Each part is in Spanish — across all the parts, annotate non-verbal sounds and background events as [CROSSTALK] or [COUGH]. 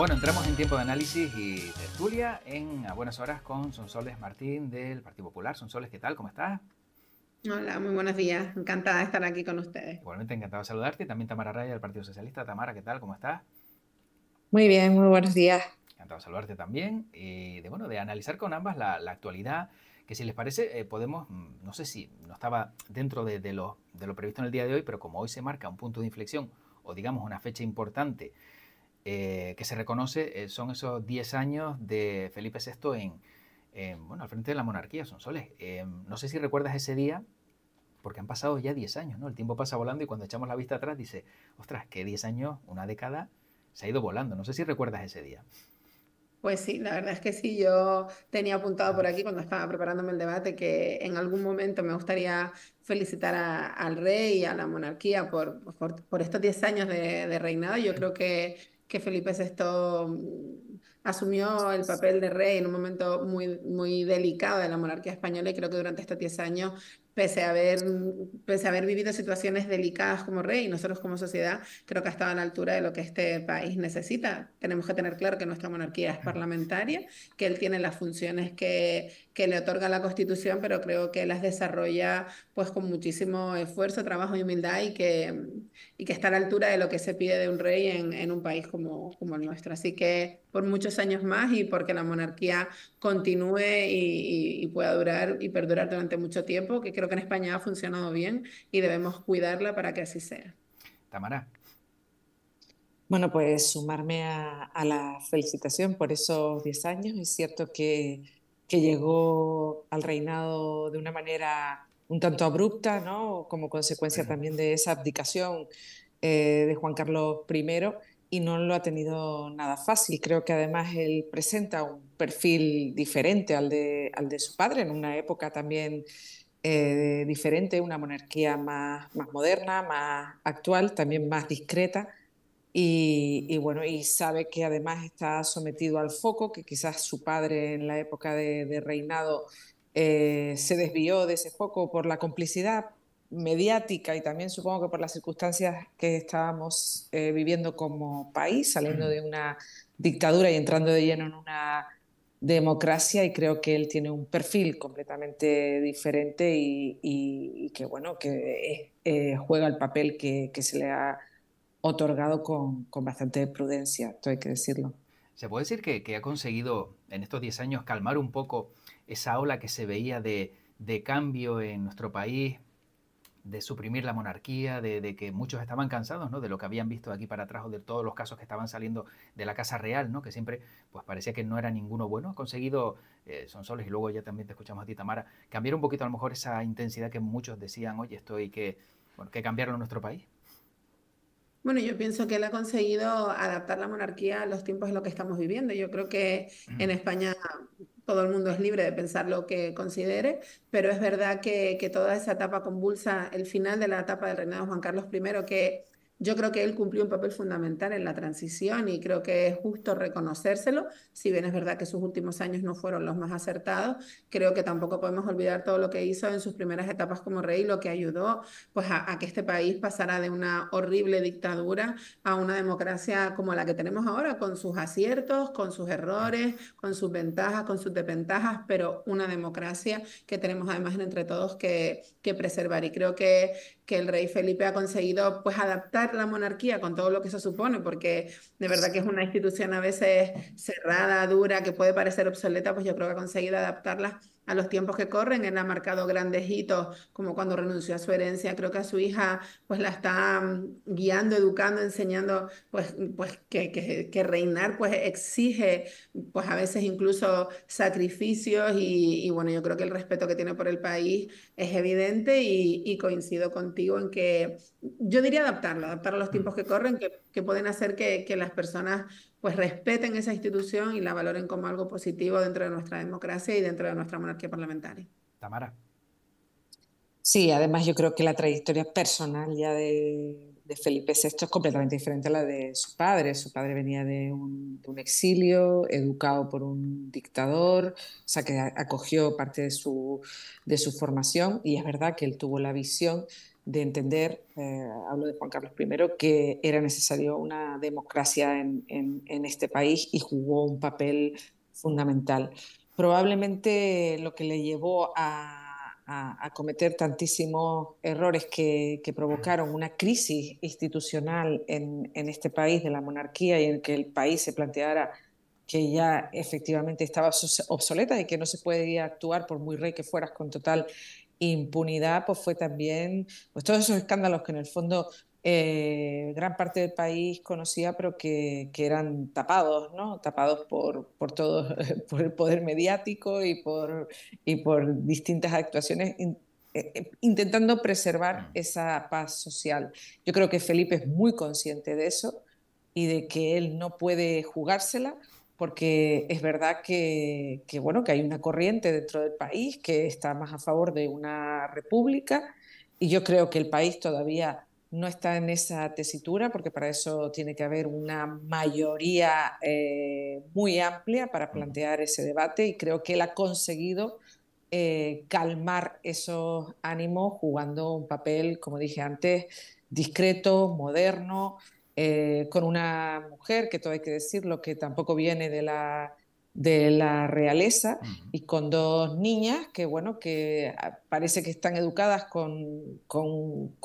Bueno, entramos en tiempo de análisis y tertulia en Buenas Horas con Sonsoles Martín del Partido Popular. Sonsoles, ¿qué tal? ¿Cómo estás? Hola, muy buenos días. Encantada de estar aquí con ustedes. Igualmente encantado de saludarte. También Tamara Raya del Partido Socialista. Tamara, ¿qué tal? ¿Cómo estás? Muy bien, muy buenos días. Encantado de saludarte también. y de, bueno, de analizar con ambas la, actualidad que si les parece eh, podemos, mm, no sé si no estaba dentro de, lo, de lo previsto en el día de hoy, pero como hoy se marca un punto de inflexión o digamos una fecha importante eh, que se reconoce eh, son esos 10 años de Felipe VI en, bueno, al frente de la monarquía, son soles. Eh, no sé si recuerdas ese día, porque han pasado ya 10 años, ¿no? El tiempo pasa volando y cuando echamos la vista atrás dice, ostras, que 10 años, una década, se ha ido volando. No sé si recuerdas ese día. Pues sí, la verdad es que sí, yo tenía apuntado por ah. aquí cuando estaba preparándome el debate que en algún momento me gustaría felicitar al rey y a la monarquía por, por, estos 10 años de, de, reinado. Yo creo que que Felipe VI mm, asumió el papel de rey en un momento muy, muy delicado de la monarquía española y creo que durante estos 10 años pese a haber, pese a haber vivido situaciones delicadas como rey, nosotros como sociedad creo que ha estado a la altura de lo que este país necesita. Tenemos que tener claro que nuestra monarquía es parlamentaria, que él tiene las funciones que, que le otorga la Constitución, pero creo que las desarrolla pues con muchísimo esfuerzo, trabajo y humildad y que, y que está a la altura de lo que se pide de un rey en, en un país como, como el nuestro. Así que por muchos años más y porque la monarquía continúe y, y pueda durar y perdurar durante mucho tiempo, que creo que en España ha funcionado bien y debemos cuidarla para que así sea. Tamara. Bueno, pues sumarme a, la felicitación por esos 10 años. Es cierto que, que llegó al reinado de una manera un tanto abrupta, ¿no? como consecuencia también de esa abdicación eh, de Juan Carlos I, y no lo ha tenido nada fácil. Creo que además él presenta un perfil diferente al de, al de su padre, en una época también eh, diferente, una monarquía más, más, moderna, más actual, también más discreta. Y, bueno, y sabe que además está sometido al foco, que quizás su padre en la época de, reinado eh, se desvió de ese foco por la complicidad mediática y también supongo que por las circunstancias que estábamos eh, viviendo como país, saliendo de una dictadura y entrando de lleno en una democracia y creo que él tiene un perfil completamente diferente y, que, bueno, que eh, juega el papel que, se le ha otorgado con, bastante prudencia, esto hay que decirlo. ¿Se puede decir que, ha conseguido en estos 10 años calmar un poco esa ola que se veía de, de cambio en nuestro país de suprimir la monarquía, de, que muchos estaban cansados ¿no? de lo que habían visto aquí para atrás o de todos los casos que estaban saliendo de la Casa Real, ¿no? que siempre pues parecía que no era ninguno bueno. Ha conseguido, eh, son soles y luego ya también te escuchamos a ti, Tamara, cambiar un poquito a lo mejor esa intensidad que muchos decían, oye, esto que, cambiaron que cambiarlo nuestro país. Bueno, yo pienso que él ha conseguido adaptar la monarquía a los tiempos en los que estamos viviendo. Yo creo que mm. en España todo el mundo es libre de pensar lo que considere, pero es verdad que, que toda esa etapa convulsa, el final de la etapa del reinado de Juan Carlos I, que yo creo que él cumplió un papel fundamental en la transición y creo que es justo reconocérselo, si bien es verdad que sus últimos años no fueron los más acertados, creo que tampoco podemos olvidar todo lo que hizo en sus primeras etapas como rey, lo que ayudó pues, a, que este país pasara de una horrible dictadura a una democracia como la que tenemos ahora, con sus aciertos, con sus errores, con sus ventajas, con sus desventajas, pero una democracia que tenemos además entre todos que, que preservar. Y creo que que el rey Felipe ha conseguido pues adaptar la monarquía con todo lo que eso supone, porque de verdad que es una institución a veces cerrada, dura, que puede parecer obsoleta, pues yo creo que ha conseguido adaptarla a los tiempos que corren. Él ha marcado grandes hitos, como cuando renunció a su herencia. Creo que a su hija pues la está mm, guiando, educando, enseñando pues, pues que, que, reinar pues exige pues a veces incluso sacrificios y, bueno, yo creo que el respeto que tiene por el país es evidente y, coincido contigo en que yo diría adaptarlo, adaptar a los mm. tiempos que corren, que que pueden hacer que, las personas pues respeten esa institución y la valoren como algo positivo dentro de nuestra democracia y dentro de nuestra monarquía parlamentaria. Tamara. Sí, además yo creo que la trayectoria personal ya de, Felipe VI es completamente diferente a la de su padre. Su padre venía de un, exilio, educado por un dictador, o sea que acogió parte de su, de su formación y es verdad que él tuvo la visión de entender, eh, hablo de Juan Carlos I, que era necesario una democracia en, este país y jugó un papel fundamental. Probablemente lo que le llevó a, cometer tantísimos errores que, provocaron una crisis institucional en, en, este país de la monarquía y en que el país se planteara que ya efectivamente estaba obsoleta y que no se podía actuar por muy rey que fueras con total impunidad, pues fue también pues todos esos escándalos que en el fondo eh, gran parte del país conocía, pero que, eran tapados, ¿no? Tapados por, por todo, [LAUGHS] por el poder mediático y por, y por distintas actuaciones eh, eh, intentando preservar mm. esa paz social. Yo creo que Felipe es muy consciente de eso y de que él no puede jugársela porque es verdad que, bueno, que hay una corriente dentro del país que está más a favor de una república y yo creo que el país todavía no está en esa tesitura, porque para eso tiene que haber una mayoría eh, muy amplia para plantear ese debate y creo que él ha conseguido eh, calmar esos ánimos jugando un papel, como dije antes, discreto, moderno, eh, con una mujer, que todo hay que decirlo, que tampoco viene de la, de la realeza, y con dos niñas que, bueno, que ah, parece que están educadas con, con,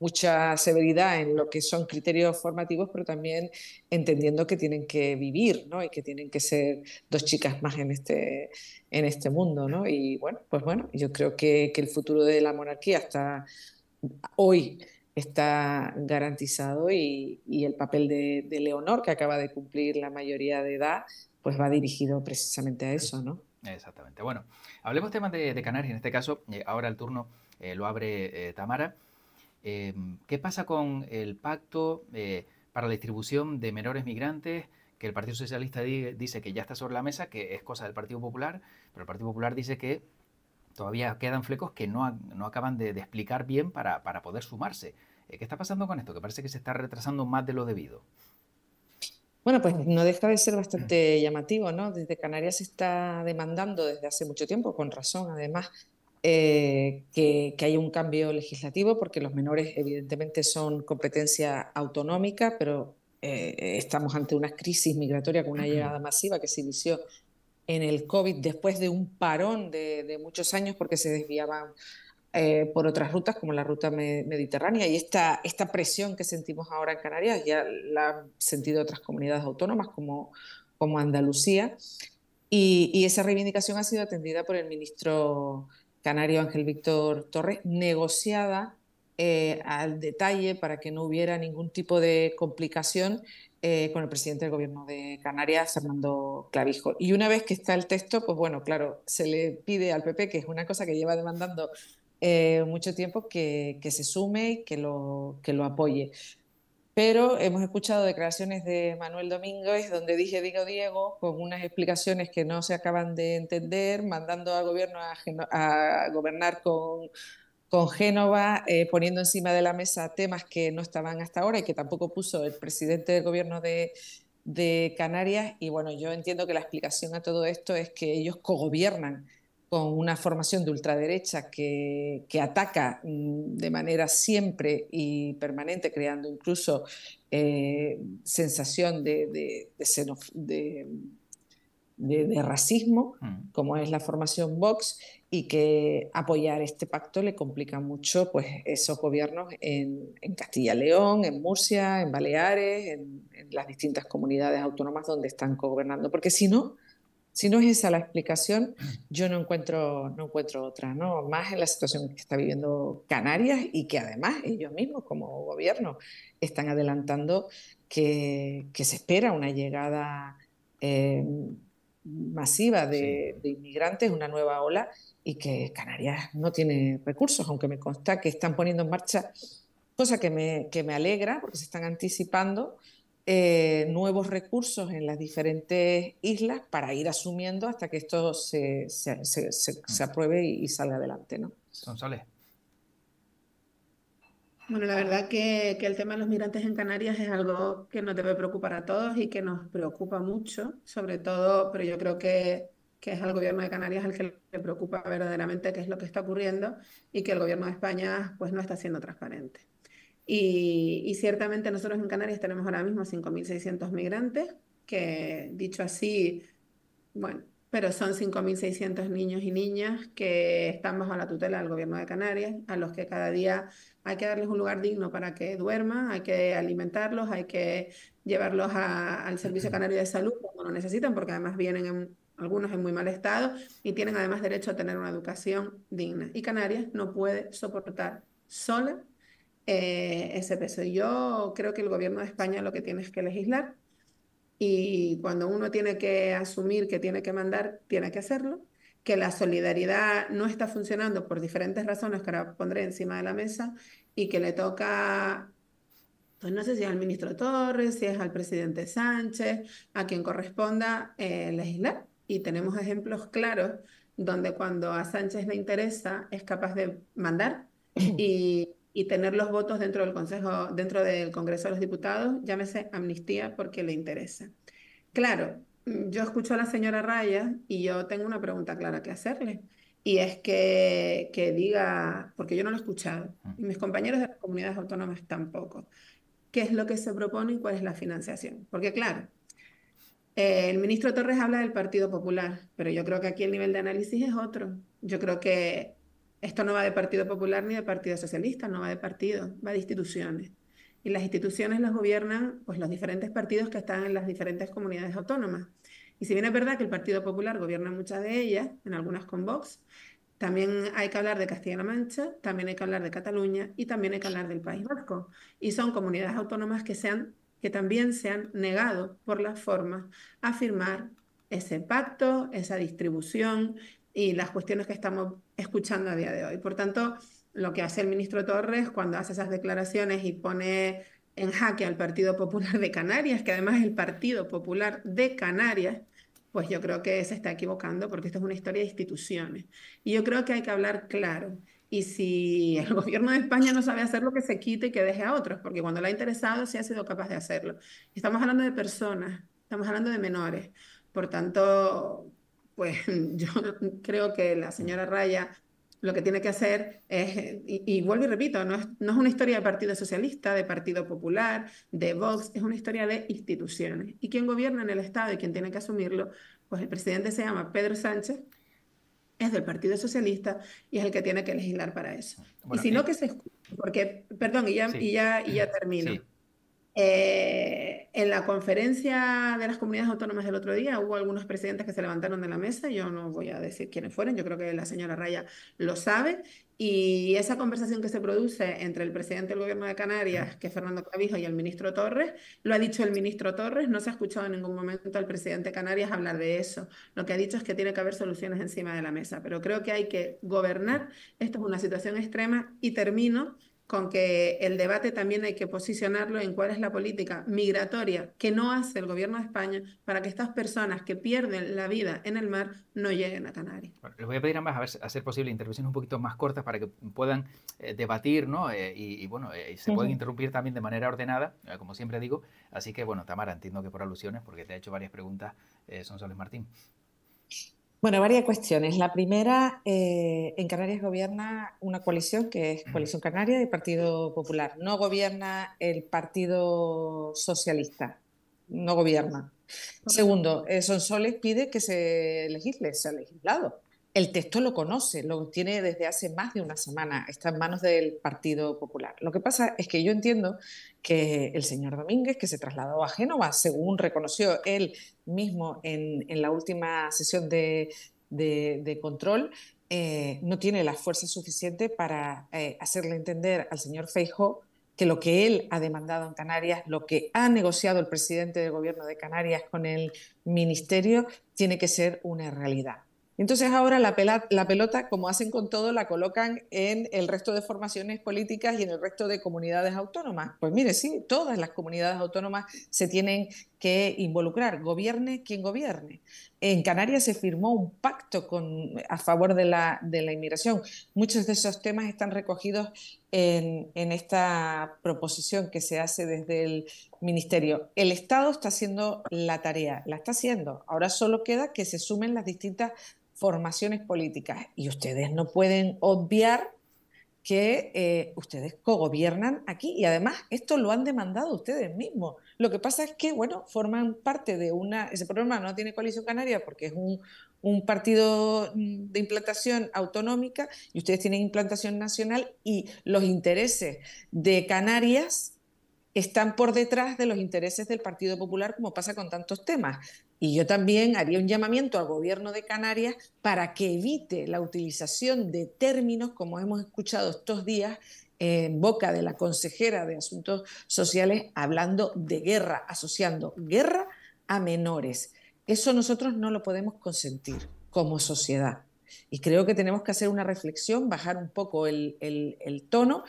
mucha severidad en lo que son criterios formativos, pero también entendiendo que tienen que vivir, ¿no? Y que tienen que ser dos chicas más en este, en este mundo, ¿no? Y bueno, pues bueno, yo creo que, que el futuro de la monarquía está hoy está garantizado y, el papel de, Leonor, que acaba de cumplir la mayoría de edad, pues va dirigido precisamente a eso, ¿no? Exactamente. Bueno, hablemos temas de, Canarias, en este caso, eh, ahora el turno eh, lo abre eh, Tamara. Em, ¿Qué pasa con el pacto para la distribución de menores migrantes? que el Partido Socialista dice que ya está sobre la mesa, que es cosa del Partido Popular, pero el Partido Popular dice que todavía quedan flecos que no, acaban de, explicar bien para, poder sumarse. Eh, ¿Qué está pasando con esto? Que parece que se está retrasando más de lo debido. Bueno, pues no deja de ser mm. bastante llamativo, ¿no? Desde Canarias se está demandando desde hace mucho tiempo, con razón además, eh, que, que, hay un cambio legislativo, porque los menores evidentemente son competencia autonómica, pero eh, estamos ante una crisis migratoria con una mm. llegada masiva que se inició en el COVID después de un parón de, muchos años porque se desviaban eh, por otras rutas como la ruta mediterránea y esta, esta presión que sentimos ahora en Canarias ya la han sentido otras comunidades autónomas como, como Andalucía y, esa reivindicación ha sido atendida por el ministro canario Ángel Víctor Torres, negociada eh, al detalle para que no hubiera ningún tipo de complicación eh, con el presidente del gobierno de Canarias, Fernando Clavijo. Y una vez que está el texto, pues bueno, claro, se le pide al PP, que es una cosa que lleva demandando eh, mucho tiempo, que, que, se sume y que lo, que lo apoye. Pero hemos escuchado declaraciones de Manuel Domínguez donde dije, digo Diego, con unas explicaciones que no se acaban de entender, mandando al gobierno a gobernar con con Génova, eh, poniendo encima de la mesa temas que no estaban hasta ahora y que tampoco puso el presidente del gobierno de, Canarias. Y bueno, yo entiendo que la explicación a todo esto es que ellos cogobiernan con una formación de ultraderecha que, ataca mm, de manera siempre y permanente, creando incluso eh, sensación de, racismo, mm. como es la formación Vox, y que apoyar este pacto le complica mucho pues, esos gobiernos en, Castilla León, en Murcia, en Baleares, en, las distintas comunidades autónomas donde están gobernando, porque si no, si no es esa la explicación, yo no encuentro, no encuentro otra, ¿no? Más en la situación que está viviendo Canarias y que además ellos mismos como gobierno están adelantando que, se espera una llegada eh, masiva de, inmigrantes, una nueva ola, y que Canarias no tiene recursos, aunque me consta que están poniendo en marcha, cosa que me, que me alegra, porque se están anticipando eh, nuevos recursos en las diferentes islas para ir asumiendo hasta que esto se, ah. apruebe y, salga adelante. ¿no? González. Bueno, la verdad que, que, el tema de los migrantes en Canarias es algo que nos debe preocupar a todos y que nos preocupa mucho, sobre todo, pero yo creo que, que es al gobierno de Canarias el que le preocupa verdaderamente qué es lo que está ocurriendo y que el gobierno de España pues no está siendo transparente. Y, y ciertamente nosotros en Canarias tenemos ahora mismo 5.600 migrantes, que dicho así, bueno, pero son 5.600 niños y niñas que están bajo la tutela del Gobierno de Canarias, a los que cada día hay que darles un lugar digno para que duerman, hay que alimentarlos, hay que llevarlos al Servicio Canario de Salud cuando lo necesitan, porque además vienen algunos en muy mal estado y tienen además derecho a tener una educación digna. Y Canarias no puede soportar sola eh, ese peso. yo creo que el Gobierno de España lo que tiene es que legislar y cuando uno tiene que asumir que tiene que mandar, tiene que hacerlo, que la solidaridad no está funcionando por diferentes razones que ahora pondré encima de la mesa y que le toca, pues no sé si es al ministro Torres, si es al presidente Sánchez, a quien corresponda eh, legislar. Y tenemos ejemplos claros donde cuando a Sánchez le interesa es capaz de mandar [LAUGHS] y y tener los votos dentro del Consejo, dentro del Congreso de los Diputados, llámese amnistía porque le interesa. Claro, yo escucho a la señora Raya y yo tengo una pregunta clara que hacerle. Y es que, que diga, porque yo no lo he escuchado, y mis compañeros de las comunidades autónomas tampoco, qué es lo que se propone y cuál es la financiación. Porque claro, eh, el ministro Torres habla del Partido Popular, pero yo creo que aquí el nivel de análisis es otro. Yo creo que esto no va de Partido Popular ni de Partido Socialista, no va de partido, va de instituciones. Y las instituciones las gobiernan pues, los diferentes partidos que están en las diferentes comunidades autónomas. Y si bien es verdad que el Partido Popular gobierna muchas de ellas, en algunas con Vox, también hay que hablar de Castilla-La Mancha, también hay que hablar de Cataluña y también hay que hablar del País Vasco. Y son comunidades autónomas que, que también se han negado por la forma a firmar ese pacto, esa distribución, y las cuestiones que estamos escuchando a día de hoy. Por tanto, lo que hace el ministro Torres cuando hace esas declaraciones y pone en jaque al Partido Popular de Canarias, que además es el Partido Popular de Canarias, pues yo creo que se está equivocando porque esto es una historia de instituciones. Y yo creo que hay que hablar claro. Y si el [LAUGHS] gobierno de España no sabe hacer lo que se quite y que deje a otros, porque cuando le ha interesado sí ha sido capaz de hacerlo. Estamos hablando de personas, estamos hablando de menores. Por tanto, pues [LAUGHS] yo creo que la señora Raya lo que tiene que hacer es, y, vuelvo y repito, no es, no es, una historia de Partido Socialista, de Partido Popular, de Vox, es una historia de instituciones. Y quien gobierna en el Estado y quien tiene que asumirlo, pues el presidente se llama Pedro Sánchez, es del Partido Socialista y es el que tiene que legislar para eso. y si no, que se porque, perdón, y ya, y ya, termino. Eh, en la conferencia de las comunidades autónomas del otro día hubo algunos presidentes que se levantaron de la mesa, yo no voy a decir quiénes fueron, yo creo que la señora Raya lo sabe, y esa conversación que se produce entre el presidente del gobierno de Canarias, que es Fernando Cabijo y el ministro Torres, lo ha dicho el ministro Torres, no se ha escuchado en ningún momento al presidente Canarias hablar de eso. Lo que ha dicho es que tiene que haber soluciones encima de la mesa, pero creo que hay que gobernar, esto es una situación extrema, y termino con que el debate también hay que posicionarlo en cuál es la política migratoria que no hace el gobierno de España para que estas personas que pierden la vida en el mar no lleguen a Canarias. les voy a pedir a, ver, a ser posible intervenciones un poquito más cortas para que puedan eh, debatir, ¿no? Eh, y, bueno, eh, se pueden interrumpir también de manera ordenada, como siempre digo. Así que bueno, Tamara, entiendo que por alusiones, porque te ha hecho varias preguntas, son Soles Martín. Bueno, varias cuestiones. La primera, eh, en Canarias gobierna una coalición que es Coalición Canaria y Partido Popular. No gobierna el Partido Socialista. No gobierna. Segundo, eh, Sonsoles pide que se legisle, se ha legislado el texto lo conoce, lo tiene desde hace más de una semana, está en manos del Partido Popular. Lo que pasa es que yo entiendo que el señor Domínguez, que se trasladó a Génova, según reconoció él mismo en, la última sesión de, control, eh, no tiene la fuerza suficiente para eh, hacerle entender al señor Feijo que lo que él ha demandado en Canarias, lo que ha negociado el presidente del gobierno de Canarias con el ministerio, tiene que ser una realidad. Entonces ahora la, pelota, como hacen con todo, la colocan en el resto de formaciones políticas y en el resto de comunidades autónomas. Pues mire, sí, todas las comunidades autónomas se tienen que involucrar, gobierne quien gobierne. En Canarias se firmó un pacto a favor de la, de la inmigración. Muchos de esos temas están recogidos en, en, esta proposición que se hace desde el Ministerio. El Estado está haciendo la tarea, la está haciendo. Ahora solo queda que se sumen las distintas formaciones políticas. Y ustedes no pueden obviar que ustedes eh, ustedes cogobiernan aquí y además esto lo han demandado ustedes mismos. Lo que pasa es que, bueno, forman parte de una, ese problema no tiene coalición canaria porque es un, un partido mm, de implantación autonómica y ustedes tienen implantación nacional y los intereses de Canarias están por detrás de los intereses del Partido Popular, como pasa con tantos temas. Y yo también haría un llamamiento al gobierno de Canarias para que evite la utilización de términos, como hemos escuchado estos días, en boca de la consejera de Asuntos Sociales hablando de guerra, asociando guerra a menores. Eso nosotros no lo podemos consentir como sociedad. Y creo que tenemos que hacer una reflexión, bajar un poco el, tono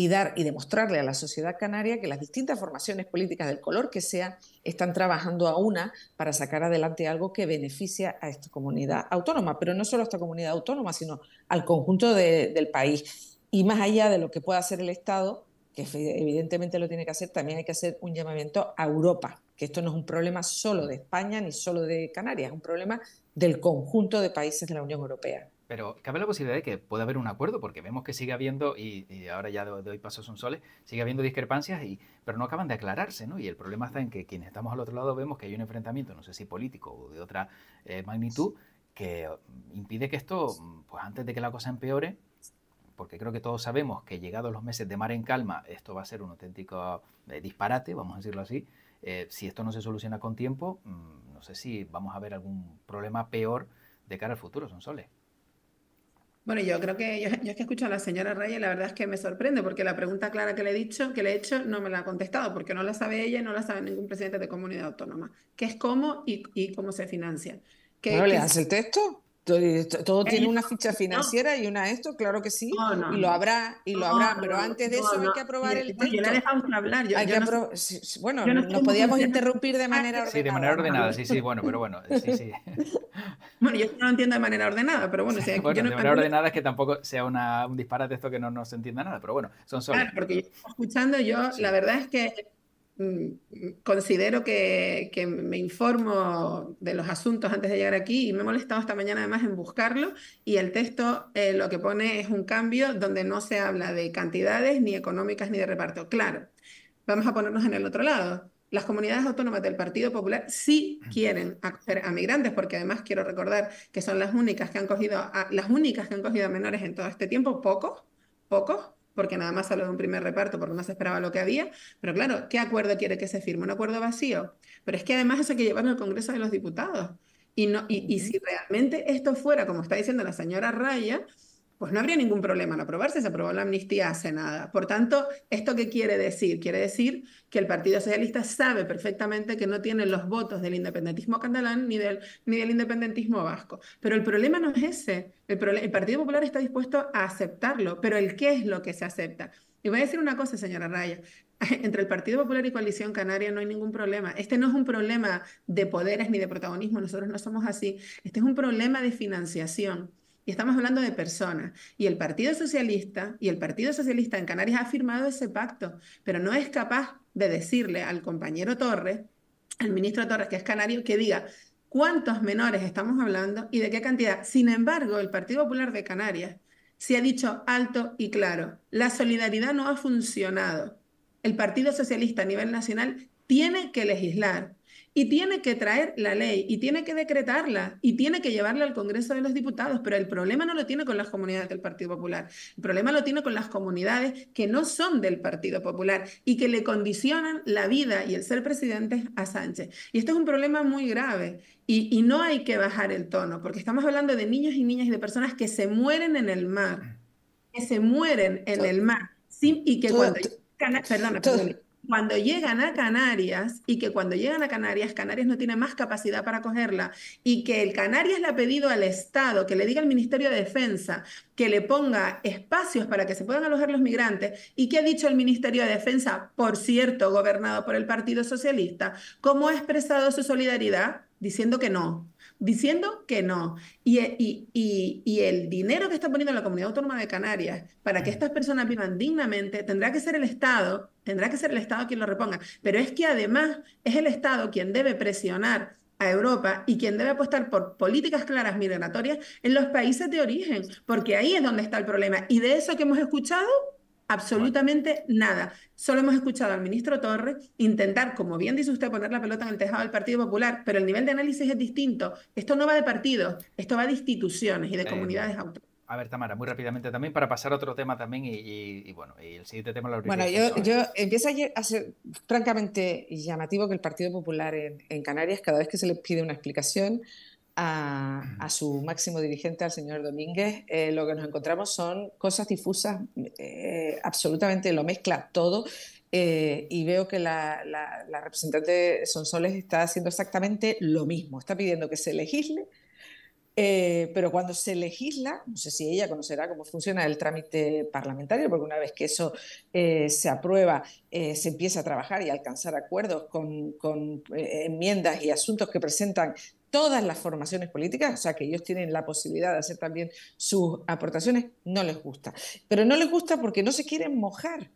y dar y demostrarle a la sociedad canaria que las distintas formaciones políticas del color que sean están trabajando a una para sacar adelante algo que beneficia a esta comunidad autónoma, pero no solo a esta comunidad autónoma, sino al conjunto del país. Y más allá de lo que pueda hacer el Estado, que evidentemente lo tiene que hacer, también hay que hacer un llamamiento a Europa, que esto no es un problema solo de España ni solo de Canarias, es un problema del conjunto de países de la Unión Europea. Pero cabe la posibilidad de que pueda haber un acuerdo, porque vemos que sigue habiendo, y, ahora ya hoy paso a soles, sigue habiendo discrepancias, y, pero no acaban de aclararse, ¿no? Y el problema está en que quienes estamos al otro lado vemos que hay un enfrentamiento, no sé si político o de otra eh, magnitud, que mm, impide que esto, mm, pues antes de que la cosa empeore, porque creo que todos sabemos que llegados los meses de mar en calma, esto va a ser un auténtico eh, disparate, vamos a decirlo así. Eh, si esto no se soluciona con tiempo, mm, no sé si vamos a ver algún problema peor de cara al futuro, son soles. Bueno, yo creo que yo, es que escucho a la señora Reyes, la verdad es que me sorprende porque la pregunta clara que le he dicho, que le he hecho, no me la ha contestado porque no la sabe ella y no la sabe ningún presidente de comunidad autónoma, ¿Qué es cómo y, cómo se financia. ¿No ¿le das el texto? Eh, todo eh, tiene una ficha financiera y una esto, claro que sí, y lo habrá, y lo habrá, pero antes de eso hay que aprobar el hablar. bueno, nos podíamos interrumpir ah, de manera ordenada. Sí, de manera ordenada, sí, sí, bueno, pero bueno, sí, sí. [LAUGHS] bueno, yo no entiendo de manera ordenada, pero bueno. sea, bueno de manera ordenada es que tampoco sea una, un disparate esto que no, nos entienda nada, pero bueno, son solo. porque yo escuchando, yo, la verdad es que Mm, considero que, me informo de los asuntos antes de llegar aquí y me he molestado esta mañana además en buscarlo y el texto eh, lo que pone es un cambio donde no se habla de cantidades ni económicas ni de reparto. Claro, vamos a ponernos en el otro lado. Las comunidades autónomas del Partido Popular sí quieren acoger a migrantes, porque además quiero recordar que son las únicas que han cogido las únicas que han cogido menores en todo este tiempo, pocos, pocos, porque nada más salió de un primer reparto, porque no se esperaba lo que había, pero claro, ¿qué acuerdo quiere que se firme? ¿Un acuerdo vacío? Pero es que además eso hay que llevarlo al Congreso de los Diputados. Y, no, y, y si realmente esto fuera, como está diciendo la señora Raya, pues no habría ningún problema en aprobarse, se aprobó la amnistía hace nada. Por tanto, ¿esto qué quiere decir? Quiere decir que el Partido Socialista sabe perfectamente que no tiene los votos del independentismo catalán ni del, ni del independentismo vasco. Pero el problema no es ese. El, el Partido Popular está dispuesto a aceptarlo, pero el qué es lo que se acepta. Y voy a decir una cosa, señora Raya. [LAUGHS] Entre el Partido Popular y Coalición Canaria no hay ningún problema. Este no es un problema de poderes ni de protagonismo, nosotros no somos así. Este es un problema de financiación y estamos hablando de personas. Y el Partido Socialista y el Partido Socialista en Canarias ha firmado ese pacto, pero no es capaz de decirle al compañero Torres, al ministro Torres, que es canario, que diga cuántos menores estamos hablando y de qué cantidad. Sin embargo, el Partido Popular de Canarias se ha dicho alto y claro, la solidaridad no ha funcionado. El Partido Socialista a nivel nacional tiene que legislar y tiene que traer la ley y tiene que decretarla y tiene que llevarla al Congreso de los Diputados, pero el problema no lo tiene con las comunidades del Partido Popular, el problema lo tiene con las comunidades que no son del Partido Popular y que le condicionan la vida y el ser presidente a Sánchez. Y esto es un problema muy grave y, no hay que bajar el tono, porque estamos hablando de niños y niñas y de personas que se mueren en el mar, que se mueren en el mar y que cuando... perdona cuando llegan a Canarias y que cuando llegan a Canarias, Canarias no tiene más capacidad para cogerla y que el Canarias le ha pedido al Estado que le diga al Ministerio de Defensa que le ponga espacios para que se puedan alojar los migrantes y que ha dicho el Ministerio de Defensa, por cierto, gobernado por el Partido Socialista, cómo ha expresado su solidaridad diciendo que no, diciendo que no. Y, el dinero que está poniendo la comunidad autónoma de Canarias para que estas personas vivan dignamente tendrá que ser el Estado, tendrá que ser el Estado quien lo reponga. Pero es que además es el Estado quien debe presionar a Europa y quien debe apostar por políticas claras migratorias en los países de origen, porque ahí es donde está el problema. Y de eso que hemos escuchado, Absolutamente nada. Solo hemos escuchado al ministro Torres intentar, como bien dice usted, poner la pelota en el tejado del Partido Popular, pero el nivel de análisis es distinto. Esto no va de partidos, esto va de instituciones y de comunidades autónomas. A ver, Tamara, muy rápidamente también para pasar a otro tema también y, bueno, el siguiente tema lo Bueno, yo, empiezo a ser francamente llamativo que el Partido Popular en, Canarias, cada vez que se le pide una explicación, a, su máximo dirigente, al señor Domínguez, eh, lo que nos encontramos son cosas difusas, eh, absolutamente lo mezcla todo. Eh, y veo que la, representante la representante Sonsoles está haciendo exactamente lo mismo, está pidiendo que se legisle, pero cuando se legisla, no sé si ella conocerá cómo funciona el trámite parlamentario, porque una vez que eso se aprueba, se empieza a trabajar y alcanzar acuerdos con enmiendas y asuntos que presentan todas las formaciones políticas, o sea, que ellos tienen la posibilidad de hacer también sus aportaciones, no les gusta. Pero no les gusta porque no se quieren mojar.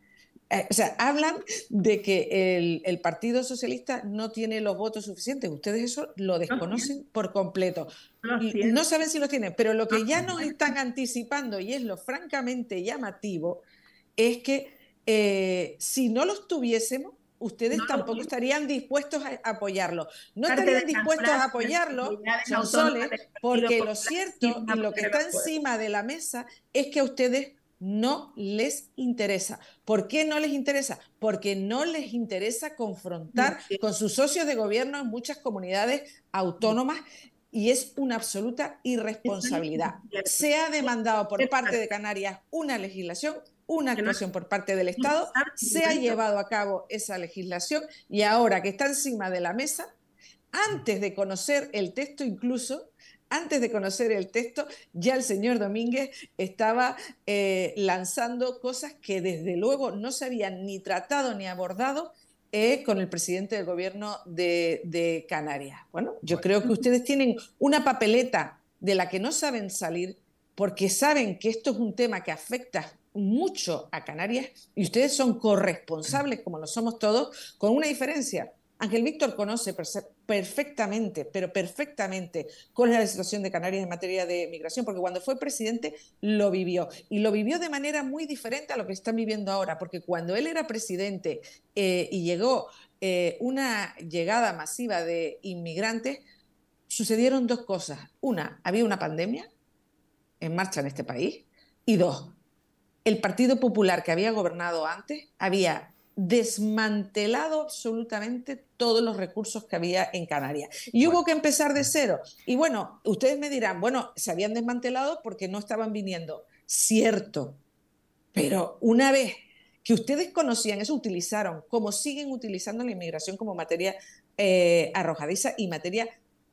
Eh, o sea, hablan de que el, Partido Socialista no tiene los votos suficientes. Ustedes eso lo desconocen por completo. No saben si los tienen, pero lo que ya nos están anticipando, y es lo francamente llamativo, es que eh, si no los tuviésemos, ustedes tampoco estarían dispuestos a apoyarlo. No estarían dispuestos a apoyarlo, porque lo cierto y lo que está encima de la mesa es que a ustedes no les interesa. ¿Por qué no les interesa? Porque no les interesa confrontar con sus socios de gobierno en muchas comunidades autónomas y es una absoluta irresponsabilidad. Se ha demandado por parte de Canarias una legislación, una actuación por parte del Estado, se ha llevado a cabo esa legislación y ahora que está encima de la mesa, antes de conocer el texto incluso, antes de conocer el texto, ya el señor Domínguez estaba eh, lanzando cosas que desde luego no se habían ni tratado ni abordado eh, con el presidente del gobierno de, Canarias. Bueno, yo creo que ustedes tienen una papeleta de la que no saben salir porque saben que esto es un tema que afecta mucho a Canarias y ustedes son corresponsables, como lo somos todos, con una diferencia. Ángel Víctor conoce perfectamente, pero perfectamente, cuál es la situación de Canarias en materia de migración, porque cuando fue presidente lo vivió. Y lo vivió de manera muy diferente a lo que están viviendo ahora, porque cuando él era presidente eh, y llegó eh, una llegada masiva de inmigrantes, sucedieron dos cosas. Una, había una pandemia en marcha en este país. Y dos, el Partido Popular que había gobernado antes había desmantelado absolutamente todos los recursos que había en Canarias. Y hubo que empezar de cero. Y bueno, ustedes me dirán, bueno, se habían desmantelado porque no estaban viniendo. Cierto, pero una vez que ustedes conocían, eso utilizaron, como siguen utilizando la inmigración como materia eh, arrojadiza y materia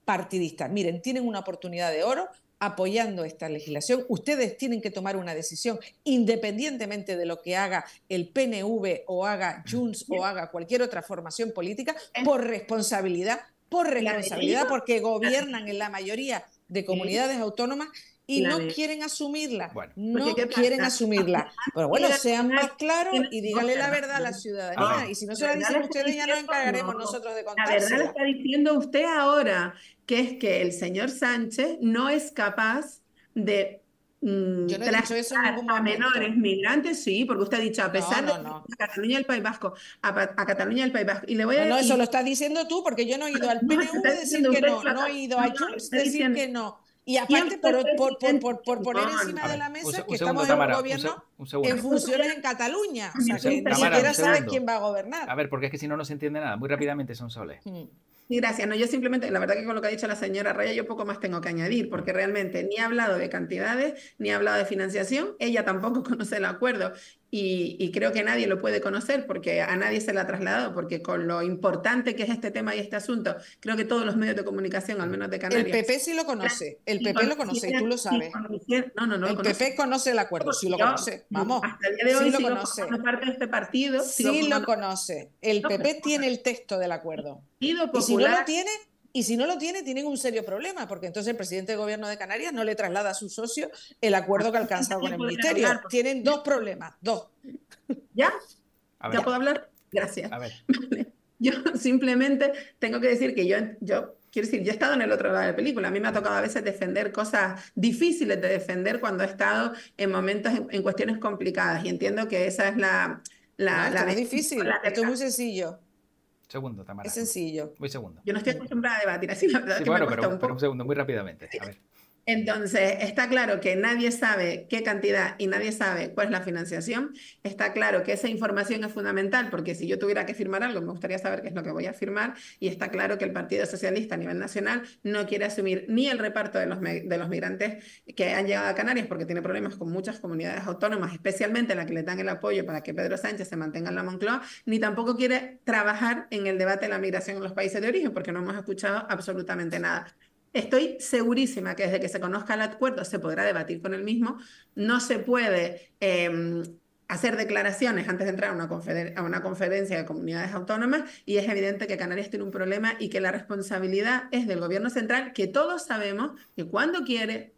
partidista. Miren, tienen una oportunidad de oro apoyando esta legislación. Ustedes tienen que tomar una decisión, independientemente de lo que haga el PNV o haga Junts o haga cualquier otra formación política, por responsabilidad, por responsabilidad, porque gobiernan en la mayoría de comunidades autónomas y no quieren asumirla. No quieren asumirla. [LAUGHS] Pero bueno, sean más claros y díganle la verdad a la ciudadanía. y si no se la dicen ustedes, ya nos encargaremos nosotros de contársela. La verdad la está diciendo usted ahora, que es que el señor Sánchez no es capaz de mm, Yo no he dicho eso en ningún a menores migrantes, sí, porque usted ha dicho, a pesar de a Cataluña el País Vasco, a, Cataluña el País Vasco. Y le voy a no, eso lo estás diciendo tú, porque yo no he ido al PNV decir que no, no he ido a Junts decir que no. Y aparte, por, poner encima de la mesa que estamos en un gobierno en funciones en Cataluña. O sea, que ni siquiera saben quién va a gobernar. A ver, porque es que si no, no se entiende nada. Muy rápidamente, son soles. Mm. gracias. No, yo simplemente, la verdad que con lo que ha dicho la señora Raya, yo poco más tengo que añadir, porque realmente ni ha hablado de cantidades, ni ha hablado de financiación, ella tampoco [LAUGHS] conoce el acuerdo. Y, creo que nadie lo puede conocer porque a nadie se le ha trasladado, porque con lo importante que es este tema y este asunto, creo que todos los medios de comunicación, al menos de Canarias. El PP sí lo conoce, el PP lo conoce y tú lo sabes. No, no, no el PP conoce el acuerdo, sí lo conoce, vamos. Hasta el día de hoy sí lo conoce. parte de este partido. Sí lo conoce, el PP tiene el texto del acuerdo. Y si no lo tiene, y si no lo tiene, tienen un serio problema, porque entonces el presidente de gobierno de Canarias no le traslada a su socio el acuerdo que ha alcanzado con el ministerio. Tienen dos problemas, dos. ¿Ya? ¿Ya puedo hablar? Gracias. A ver. [LAUGHS] Yo simplemente tengo que decir que yo, yo Quiero decir, yo he estado en el otro lado de la película. A mí me ha tocado a veces defender cosas difíciles de defender cuando he estado en momentos, en, cuestiones complicadas. Y entiendo que esa es la... la, es difícil, esto es muy sencillo. Segundo, Tamara. Es sencillo. Muy segundo. Yo no estoy acostumbrada a debatir así, la verdad. que bueno, me pero, un pero un segundo, muy rápidamente. A ver. Entonces, está claro que nadie sabe qué cantidad y nadie sabe cuál es la financiación. Está claro que esa información es fundamental porque si yo tuviera que firmar algo, me gustaría saber qué es lo que voy a firmar. Y está claro que el Partido Socialista a nivel nacional no quiere asumir ni el reparto de los, de los migrantes que han llegado a Canarias porque tiene problemas con muchas comunidades autónomas, especialmente la que le dan el apoyo para que Pedro Sánchez se mantenga en la Moncloa, ni tampoco quiere trabajar en el debate de la migración en los países de origen porque no hemos escuchado absolutamente nada. Estoy segurísima que desde que se conozca el acuerdo se podrá debatir con el mismo. No se puede em, hacer declaraciones antes de entrar a una, conferencia de comunidades autónomas y es evidente que Canarias tiene un problema y que la responsabilidad es del gobierno central, que todos sabemos que cuando quiere,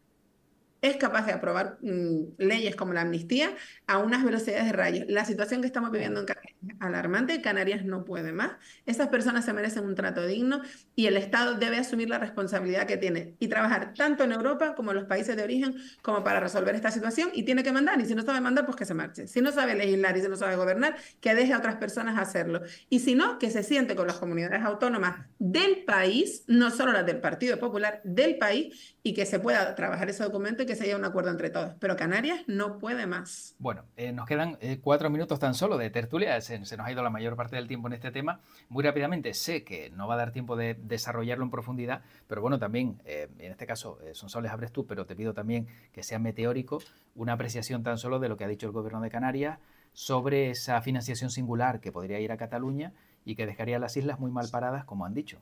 es capaz de aprobar mm, leyes como la amnistía a unas velocidades de rayos. La situación que estamos viviendo en Canarias es alarmante, Canarias no puede más. Esas personas se merecen un trato digno y el Estado debe asumir la responsabilidad que tiene y trabajar tanto en Europa como en los países de origen como para resolver esta situación y tiene que mandar y si no sabe mandar pues que se marche. Si no sabe legislar y si no sabe gobernar, que deje a otras personas hacerlo. Y si no, que se siente con las comunidades autónomas del país, no solo las del Partido Popular, del país y que se pueda trabajar ese documento y que se haya un acuerdo entre todos. Pero Canarias no puede más. Bueno, eh, nos quedan eh, cuatro minutos tan solo de tertulia. Se, nos ha ido la mayor parte del tiempo en este tema. Muy rápidamente, sé que no va a dar tiempo de desarrollarlo en profundidad, pero bueno, también, eh, en este caso, son soles abres tú, pero te pido también que sea meteórico, una apreciación tan solo de lo que ha dicho el gobierno de Canarias sobre esa financiación singular que podría ir a Cataluña y que dejaría las islas muy mal paradas, como han dicho.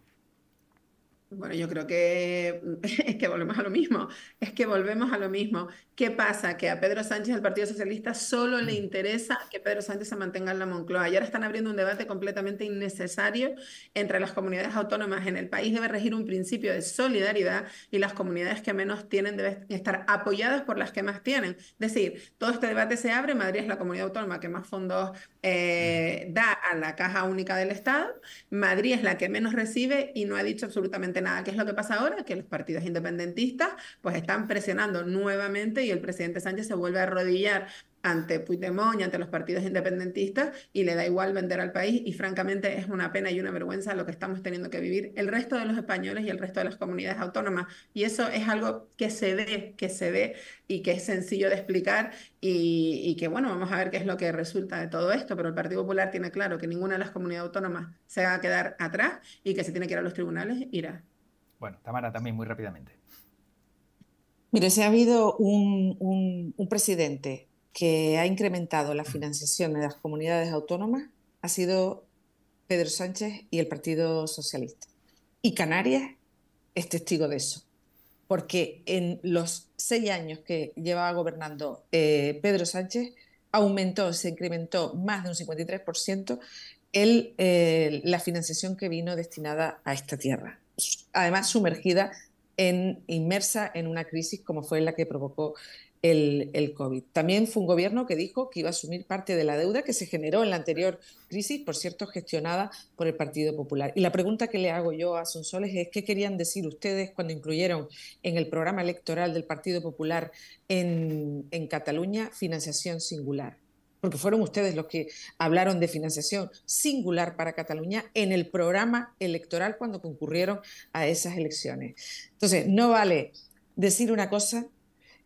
Bueno, yo creo que [LAUGHS] es que volvemos a lo mismo, es que volvemos a lo mismo. ¿Qué pasa? Que a Pedro Sánchez del Partido Socialista solo le mm. interesa que Pedro Sánchez se mantenga en la Moncloa. Y ahora están abriendo un debate completamente innecesario entre las comunidades autónomas. En el país debe regir un principio de solidaridad y las comunidades que menos tienen deben estar apoyadas por las que más tienen. Es decir, todo este debate se abre, Madrid es la comunidad autónoma que más fondos eh, mm. da a la caja única del Estado, Madrid es la que menos recibe y no ha dicho absolutamente nada. ¿Qué es lo que pasa ahora? Que los partidos independentistas pues están presionando nuevamente y el presidente Sánchez se vuelve a arrodillar ante Puigdemont y ante los partidos independentistas y le da igual vender al país y francamente es una pena y una vergüenza lo que estamos teniendo que vivir el resto de los españoles y el resto de las comunidades autónomas y eso es algo que se ve, que se ve y que es sencillo de explicar y, y que bueno, vamos a ver qué es lo que resulta de todo esto, pero el Partido Popular tiene claro que ninguna de las comunidades autónomas se va a quedar atrás y que se tiene que ir a los tribunales, a bueno, Tamara también muy rápidamente. Mire, si ha habido un, presidente que ha incrementado la financiación de las comunidades autónomas, ha sido Pedro Sánchez y el Partido Socialista. Y Canarias es testigo de eso, porque en los seis años que llevaba gobernando eh, Pedro Sánchez, aumentó, se incrementó más de un 53% el, eh, la financiación que vino destinada a esta tierra además sumergida, en, inmersa en una crisis como fue la que provocó el, COVID. También fue un gobierno que dijo que iba a asumir parte de la deuda que se generó en la anterior crisis, por cierto, gestionada por el Partido Popular. Y la pregunta que le hago yo a Sonsoles es qué querían decir ustedes cuando incluyeron en el programa electoral del Partido Popular en Cataluña financiación singular porque fueron ustedes los que hablaron de financiación singular para Cataluña en el programa electoral cuando concurrieron a esas elecciones. Entonces, no vale decir una cosa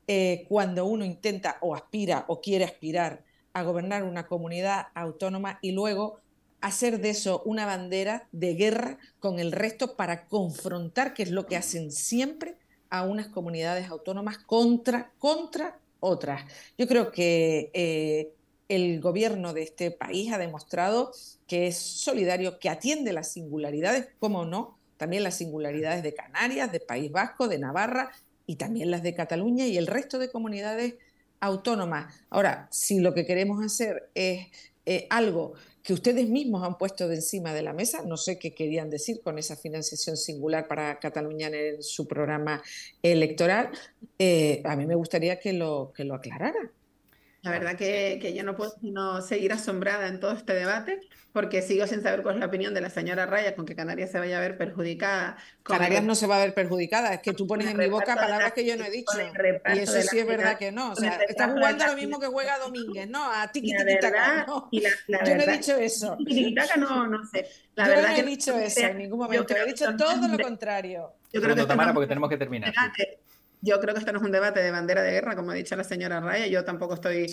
eh, cuando uno intenta o aspira o quiere aspirar a gobernar una comunidad autónoma y luego hacer de eso una bandera de guerra con el resto para confrontar, que es lo que hacen siempre, a unas comunidades autónomas contra, contra otras. Yo creo que eh, el gobierno de este país ha demostrado que es solidario, que atiende las singularidades, como no, también las singularidades de Canarias, de País Vasco, de Navarra y también las de Cataluña y el resto de comunidades autónomas. Ahora, si lo que queremos hacer es eh, algo que ustedes mismos han puesto de encima de la mesa, no sé qué querían decir con esa financiación singular para Cataluña en su programa electoral, eh, a mí me gustaría que lo, que lo aclarara. La verdad que, yo no puedo sino seguir asombrada en todo este debate, porque sigo sin saber cuál es la opinión de la señora Raya con que Canarias se vaya a ver perjudicada. Canarias no se va a ver perjudicada, es que tú pones en mi boca palabras que yo no he dicho. Y eso sí es verdad que no. O sea, estás jugando lo mismo que juega Domínguez, ¿no? A tiki tiki taca. Yo no he dicho eso. no, no sé. La yo no he dicho eso en ningún momento. He dicho todo lo contrario. Yo creo que Tamara, porque tenemos que terminar. Yo creo que esto no es un debate de bandera de guerra, como ha dicho la señora Raya. Yo tampoco estoy,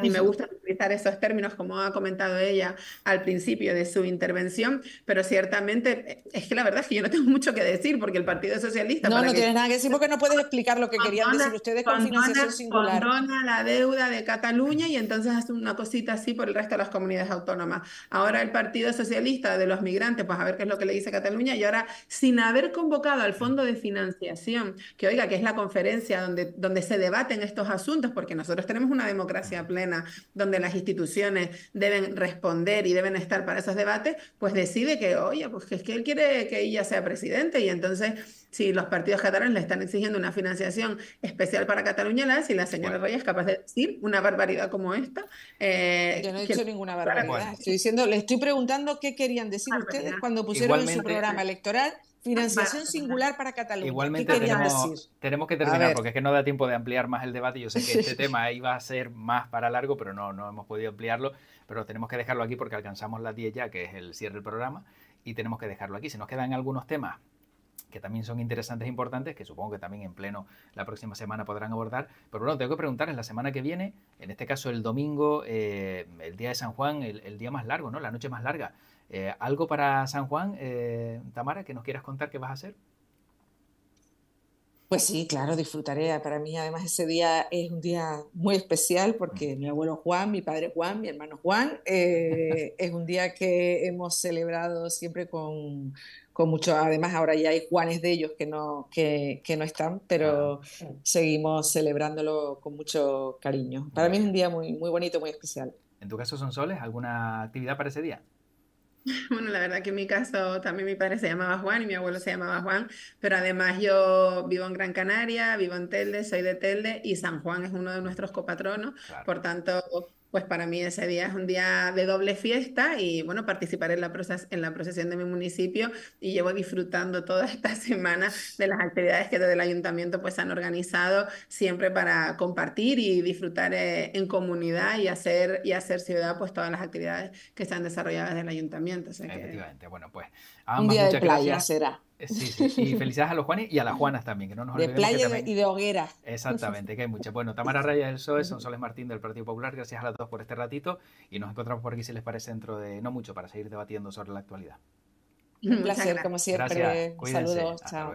ni me gusta utilizar esos términos, como ha comentado ella al principio de su intervención, pero ciertamente eh, es que la verdad es que yo no tengo [LAUGHS] mucho que decir, porque el Partido Socialista. No, no nada que decir porque no puedes explicar lo que querían decir ustedes con financiación singular. la deuda de Cataluña y entonces hace una cosita así por el resto de las comunidades autónomas. Ahora el Partido Socialista de los migrantes, pues a ver qué es lo que le dice Cataluña, y ahora sin haber convocado al Fondo de Financiación, que oiga, que es la conferencia donde, donde se debaten estos asuntos, porque nosotros tenemos una democracia plena donde las instituciones deben responder y deben estar para esos debates, pues decide que, oye, pues que es que él quiere que ella sea presidente y entonces si los partidos catalanes le están exigiendo una financiación especial para Cataluña, la si la señora Roya es capaz de decir una barbaridad como esta. Eh, Yo no he dicho ninguna barbaridad. Estoy diciendo, le estoy preguntando qué querían decir ustedes cuando pusieron en su programa eh, electoral Financiación singular para Cataluña. Igualmente tenemos, que terminar porque es que no da tiempo de ampliar más el debate. Yo sé que este [LAUGHS] tema iba a ser más para largo, pero no, no hemos podido ampliarlo. Pero tenemos que dejarlo aquí porque alcanzamos las 10 ya, que es el cierre del programa, y tenemos que dejarlo aquí. Se nos quedan algunos temas que también son interesantes e importantes, que supongo que también en pleno la próxima semana podrán abordar. Pero bueno, tengo que preguntar preguntarles la semana que viene, en este caso el domingo, eh, el día de San Juan, el, el día más largo, ¿no? La noche más larga. Eh, ¿Algo para San Juan, eh, Tamara, que nos quieras contar qué vas a hacer? Pues sí, claro, disfrutaré. Para mí además ese día es un día muy especial porque mi abuelo Juan, mi padre Juan, mi hermano Juan, eh, [LAUGHS] es un día que hemos celebrado siempre con, con, mucho, además ahora ya hay Juanes de ellos que no, que, no están, pero ah. seguimos celebrándolo con mucho cariño. Para mí es un día muy, muy bonito, muy especial. ¿En tu caso son soles? ¿Alguna actividad para ese día? [LAUGHS] Bueno, la verdad que en mi caso también mi padre se llamaba Juan y mi abuelo se llamaba Juan, pero además yo vivo en Gran Canaria, vivo en Telde, soy de Telde y San Juan es uno de nuestros copatronos, por tanto pues para mí ese día es un día de doble fiesta y bueno, participar en la, en la procesión de mi municipio y llevo disfrutando toda [LAUGHS] esta semana de las actividades que desde el ayuntamiento pues han organizado siempre para compartir y disfrutar eh, en comunidad y hacer, y hacer ciudad pues todas las actividades que se han desarrollado desde el ayuntamiento. Efectivamente, bueno pues. un día de playa será. Sí, sí, y felicidades a los Juanes y a las Juanas también, De playa y de hoguera. Exactamente, que hay muchas. Bueno, Tamara Raya del PSOE, son Soles Martín del Partido Popular, gracias a las dos por este ratito y nos encontramos por aquí si les parece dentro de no mucho para seguir debatiendo sobre la actualidad. Un placer, como siempre. Saludos, chao.